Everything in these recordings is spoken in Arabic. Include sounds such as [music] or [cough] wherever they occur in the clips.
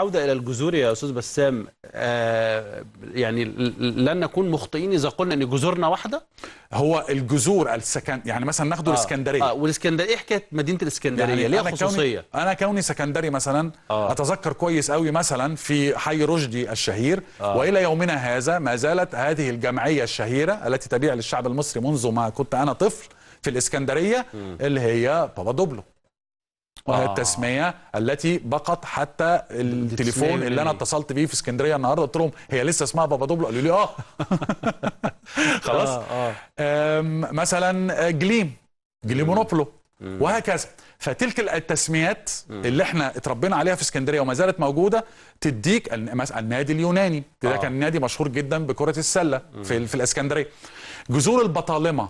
عودة إلى الجذور يا أستاذ بسام آه، يعني لن نكون مخطئين إذا قلنا أن جذورنا واحدة هو الجذور السكن يعني مثلا ناخد آه الإسكندرية آه والإسكندرية إيه حكاية مدينة الإسكندرية يعني ليها خصوصية كوني أنا كوني سكندري مثلا آه أتذكر كويس قوي مثلا في حي رشدي الشهير آه وإلى يومنا هذا ما زالت هذه الجمعية الشهيرة التي تبيع للشعب المصري منذ ما كنت أنا طفل في الإسكندرية اللي هي بابا دوبلو وهي آه. التسميه التي بقت حتى التليفون اللي انا اتصلت بيه في اسكندريه النهارده قلت لهم هي لسه اسمها بابا دوبلو قالوا لي اه [laughs] خلاص آه آه. مثلا آه، جليم جليمونوبلو وهكذا فتلك التسميات اللي احنا اتربينا عليها في اسكندريه وما زالت موجوده تديك النادي اليوناني ده آه. كان نادي مشهور جدا بكره السله في, في الاسكندريه جذور البطالمه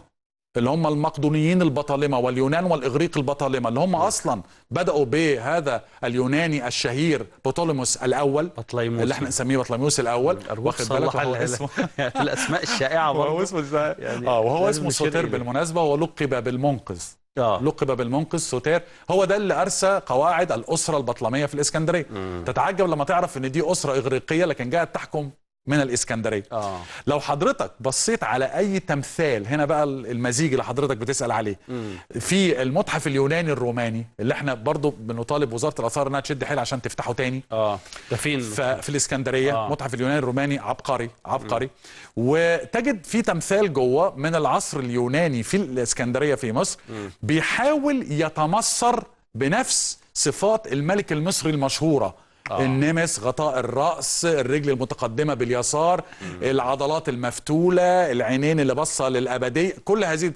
اللي هم المقدونيين البطالمه واليونان والاغريق البطالمه اللي هم اصلا بداوا بهذا اليوناني الشهير بطوليموس الاول بطليموس اللي احنا بنسميه بطليموس الاول واخد بالك هو اسمه [laughs] يعني الاسماء الشائعه برضه اسمه يعني اه وهو اسمه سوتير بالمناسبه ولقب بالمنقذ آه. لقب بالمنقذ سوتير هو ده اللي ارسى قواعد الاسره البطلميه في الاسكندريه تتعجب لما تعرف ان دي اسره اغريقيه لكن جاءت تحكم من الاسكندريه آه. لو حضرتك بصيت على اي تمثال هنا بقى المزيج اللي حضرتك بتسال عليه مم. في المتحف اليوناني الروماني اللي احنا برضو بنطالب وزاره الاثار انها تشد حيل عشان تفتحه تاني اه ده فين في الاسكندريه آه. متحف اليوناني الروماني عبقري عبقري مم. وتجد في تمثال جوه من العصر اليوناني في الاسكندريه في مصر مم. بيحاول يتمصر بنفس صفات الملك المصري المشهوره آه. النمس غطاء الراس الرجل المتقدمه باليسار مم. العضلات المفتوله العينين اللي باصه للابديه كل هذه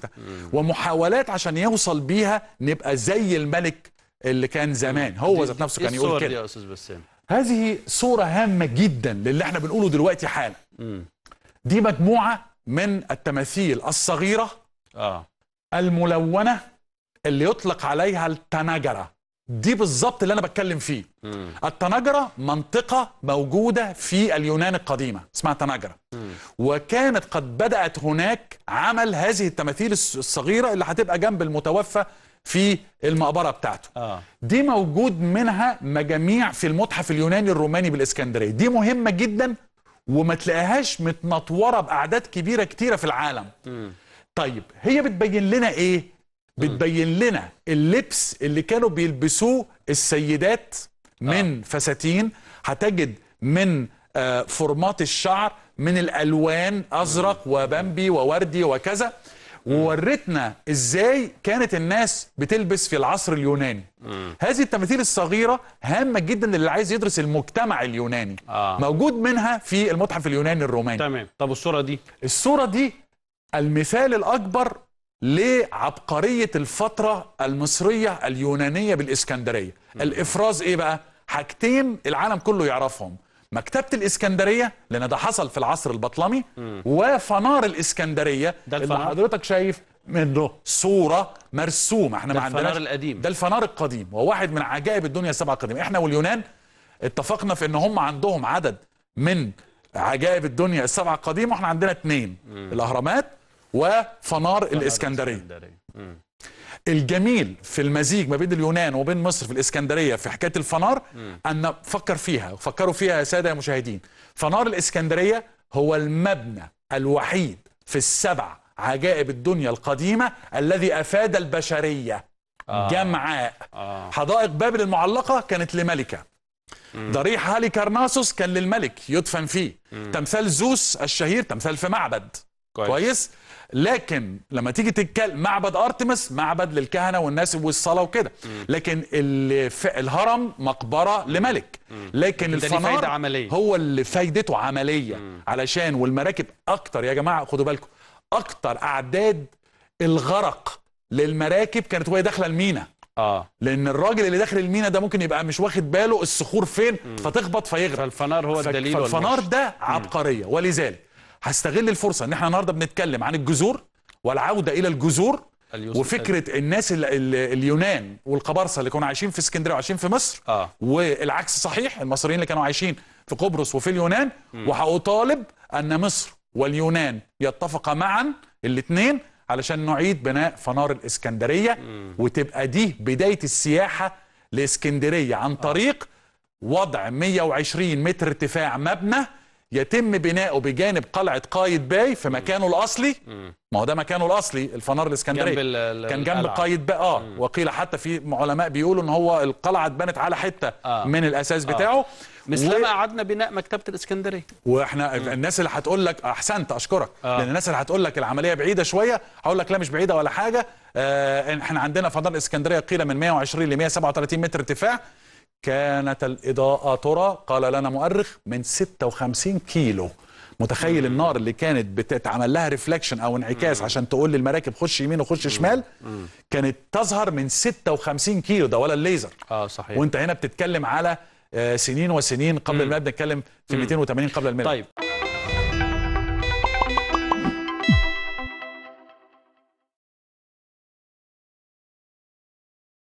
ومحاولات عشان يوصل بيها نبقى زي الملك اللي كان زمان هو ذات نفسه كان يقول كده دي يا استاذ بسام هذه صوره هامه جدا للي احنا بنقوله دلوقتي حالا دي مجموعه من التماثيل الصغيره آه. الملونه اللي يطلق عليها التناجره دي بالظبط اللي انا بتكلم فيه مم. التناجره منطقه موجوده في اليونان القديمه اسمها تناجره مم. وكانت قد بدات هناك عمل هذه التماثيل الصغيره اللي هتبقى جنب المتوفى في المقبره بتاعته آه. دي موجود منها مجاميع في المتحف اليوناني الروماني بالاسكندريه دي مهمه جدا وما تلاقيهاش متنطوره باعداد كبيره كتيره في العالم مم. طيب هي بتبين لنا ايه بتبين لنا اللبس اللي كانوا بيلبسوه السيدات آه. من آه. فساتين هتجد من آه، فورمات الشعر من الالوان ازرق وبمبي ووردي وكذا وورتنا ازاي كانت الناس بتلبس في العصر اليوناني مم. هذه التماثيل الصغيره هامه جدا للي عايز يدرس المجتمع اليوناني آه. موجود منها في المتحف اليوناني الروماني تمام طب والصوره دي الصوره دي المثال الاكبر لعبقرية الفترة المصرية اليونانية بالإسكندرية الإفراز إيه بقى؟ حاجتين العالم كله يعرفهم مكتبة الإسكندرية لأن ده حصل في العصر البطلمي وفنار الإسكندرية ده الفنار. اللي حضرتك شايف منه صورة مرسومة احنا ده ما عندناش الفنار القديم ده الفنار القديم وواحد من عجائب الدنيا السبعة القديمة احنا واليونان اتفقنا في ان هم عندهم عدد من عجائب الدنيا السبعة القديمة واحنا عندنا اتنين مم. الأهرامات وفنار الإسكندرية الجميل في المزيج ما بين اليونان وبين مصر في الإسكندرية في حكاية الفنار أن فكر فيها فكروا فيها يا سادة يا مشاهدين فنار الإسكندرية هو المبنى الوحيد في السبع عجائب الدنيا القديمة الذي أفاد البشرية آه. جمعاء آه. حدائق بابل المعلقة كانت لملكة ضريح هالي كارناسوس كان للملك يدفن فيه تمثال زوس الشهير تمثال في معبد كويس. كويس لكن لما تيجي تتكلم معبد ارتمس معبد للكهنه والناس والصلاه وكده لكن الهرم مقبره لملك لكن الفنار عملية. هو اللي فايدته عمليه مم. علشان والمراكب اكتر يا جماعه خدوا بالكم اكتر اعداد الغرق للمراكب كانت وهي داخله المينا اه لان الراجل اللي داخل المينا ده ممكن يبقى مش واخد باله الصخور فين مم. فتخبط فيغرق فالفنار هو الدليل فالفنار ده عبقريه ولذلك هستغل الفرصه ان احنا النهارده بنتكلم عن الجذور والعوده الى الجذور وفكره الناس اليونان والقبرصه اللي كانوا عايشين في اسكندريه وعايشين في مصر آه. والعكس صحيح المصريين اللي كانوا عايشين في قبرص وفي اليونان وهأطالب وهطالب ان مصر واليونان يتفقا معا الاثنين علشان نعيد بناء فنار الاسكندريه وتبقى دي بدايه السياحه لاسكندريه عن آه. طريق آه. وضع 120 متر ارتفاع مبنى يتم بناؤه بجانب قلعه قايد باي في مكانه الاصلي ما هو ده مكانه الاصلي الفنار الاسكندريه جنب كان جنب قايد باي اه وقيل حتى في علماء بيقولوا ان هو القلعه اتبنت على حته آه. من الاساس آه. بتاعه آه. مثل ما قعدنا بناء مكتبه الاسكندريه واحنا الناس اللي هتقول لك احسنت اشكرك آه. لان الناس اللي هتقول لك العمليه بعيده شويه هقول لك لا مش بعيده ولا حاجه آه احنا عندنا فنار الاسكندريه قيل من 120 ل 137 متر ارتفاع كانت الإضاءة ترى قال لنا مؤرخ من 56 كيلو متخيل النار اللي كانت بتتعمل لها ريفلكشن او انعكاس عشان تقول للمراكب خش يمين وخش شمال كانت تظهر من 56 كيلو ده ولا الليزر اه صحيح وانت هنا بتتكلم على آه، سنين وسنين قبل ما بنتكلم في 280 قبل الميلاد طيب